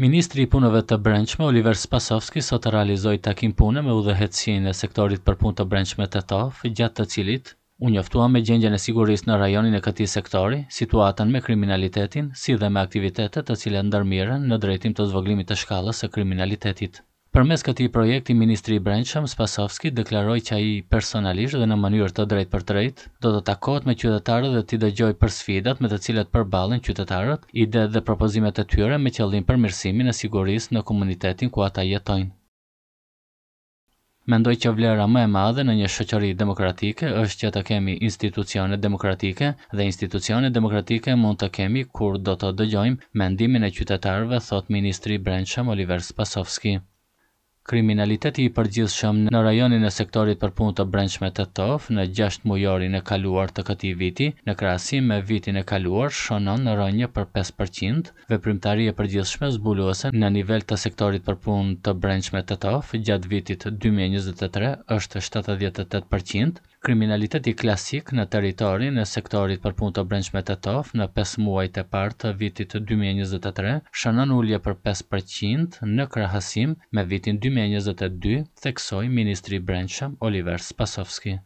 Ministri i punëve të brendshme Oliver Spasovski sot realizoi takim pune me udhëheqësinë e sektorit për punë të brendshme të TOF, gjatë të cilit u njoftua me gjendjen e sigurisë në rajonin e këtij sektori, situatën me kriminalitetin, si dhe me aktivitetet të cilat ndërmiren në drejtim të zvoglimit të shkallës së kriminalitetit. Për mes këti projekti, Ministri i Brendshëm Spasovski deklaroj që a i personalisht dhe në mënyrë të drejt për drejt, do të takot me qytetarët dhe t'i dëgjoj për sfidat me të cilat përbalin qytetarët, ide dhe propozimet e tyre me qëllim për mirësimin e siguris në komunitetin ku ata jetojnë. Mendoj që vlera më e madhe në një shoqëri demokratike është që të kemi institucione demokratike dhe institucionet demokratike mund të kemi kur do të dëgjojmë mendimin e qytetarëve, thot ministri i Brendshëm Oliver Spasovski kriminaliteti i përgjithshëm në rajonin e sektorit për punë të brendshme të TOF në 6 mujorin e kaluar të këtij viti, në krahasim me vitin e kaluar, shonon në rënje për 5%. Veprimtari e përgjithshme zbuluese në nivel të sektorit për punë të brendshme të TOF gjatë vitit 2023 është 78%. Kriminaliteti klasik në territorin e sektorit për punë të brendshme të TOF në 5 muajt e parë të vitit 2023 shënon ulje për 5% në krahasim me vitin 2022. 2022, theksoi ministri i Brendshëm Oliver Spasovski.